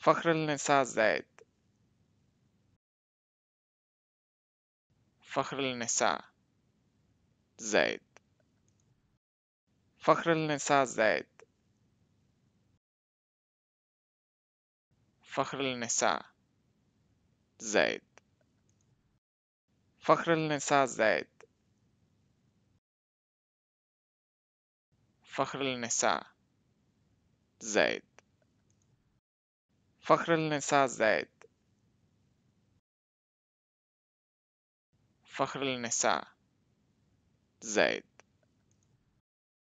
فخر النساء زائد فخر النساء زائد فخر النساء زائد فخر النساء زائد فخر النساء زائد فخر النساء زائد فخر النساء زايد فخر النساء زايد